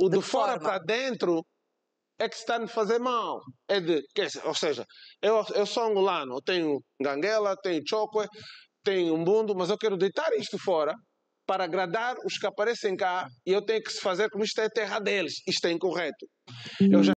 O de, de fora para dentro é que está a me fazer mal. É de, ou seja, eu, eu sou angolano, eu tenho ganguela, tenho Chocue, tenho um mundo, mas eu quero deitar isto fora para agradar os que aparecem cá e eu tenho que se fazer como isto é terra deles. Isto é incorreto. Eu hum. já